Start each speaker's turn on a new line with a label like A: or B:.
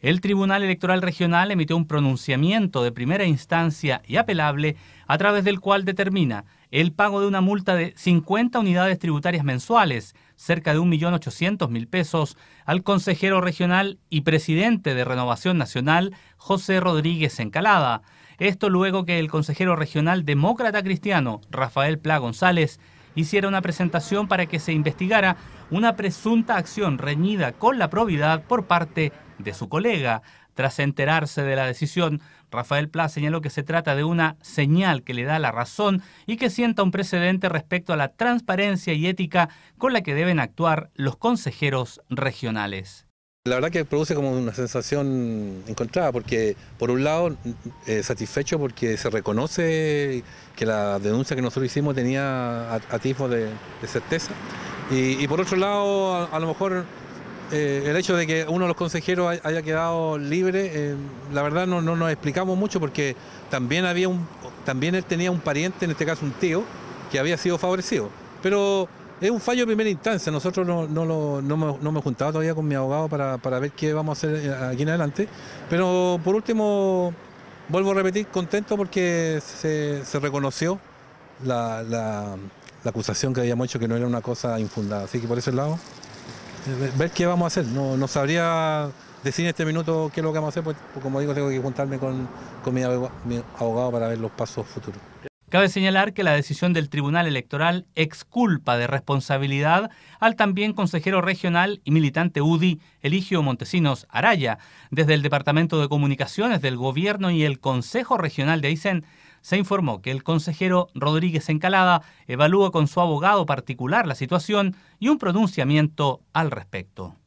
A: El Tribunal Electoral Regional emitió un pronunciamiento de primera instancia y apelable a través del cual determina el pago de una multa de 50 unidades tributarias mensuales, cerca de 1.800.000 pesos, al consejero regional y presidente de Renovación Nacional, José Rodríguez Encalada. Esto luego que el consejero regional demócrata cristiano, Rafael Pla González, hiciera una presentación para que se investigara una presunta acción reñida con la probidad por parte de su colega. Tras enterarse de la decisión, Rafael Pla señaló que se trata de una señal que le da la razón y que sienta un precedente respecto a la transparencia y ética con la que deben actuar los consejeros regionales.
B: La verdad que produce como una sensación encontrada, porque por un lado eh, satisfecho porque se reconoce que la denuncia que nosotros hicimos tenía atisbos de, de, certeza, y, por otro lado a, lo mejor eh, el hecho de que uno de los consejeros haya quedado libre, eh, la verdad no, nos explicamos mucho porque también, había también él tenía un pariente, en este caso un tío, que había sido favorecido, pero es un fallo de primera instancia. Nosotros no, no, lo, no, me, he juntado todavía con mi abogado para, ver qué vamos a hacer eh, aquí en adelante. Pero por último, vuelvo a repetir, contento porque se, reconoció la, acusación que habíamos hecho, que no era una cosa infundada. Así que por ese lado, eh, ver qué vamos a hacer. No, sabría decir en este minuto qué es lo que vamos a hacer, pues, como digo, tengo que juntarme con, con mi abogado para ver los pasos futuros.
A: Cabe señalar que la decisión del Tribunal Electoral exculpa de responsabilidad al también consejero regional y militante UDI, Eligio Montesinos Araya. Desde el Departamento de Comunicaciones del Gobierno y el Consejo Regional de Aysén, se informó que el consejero Rodríguez Encalada evalúa con su abogado particular la situación y un pronunciamiento al respecto.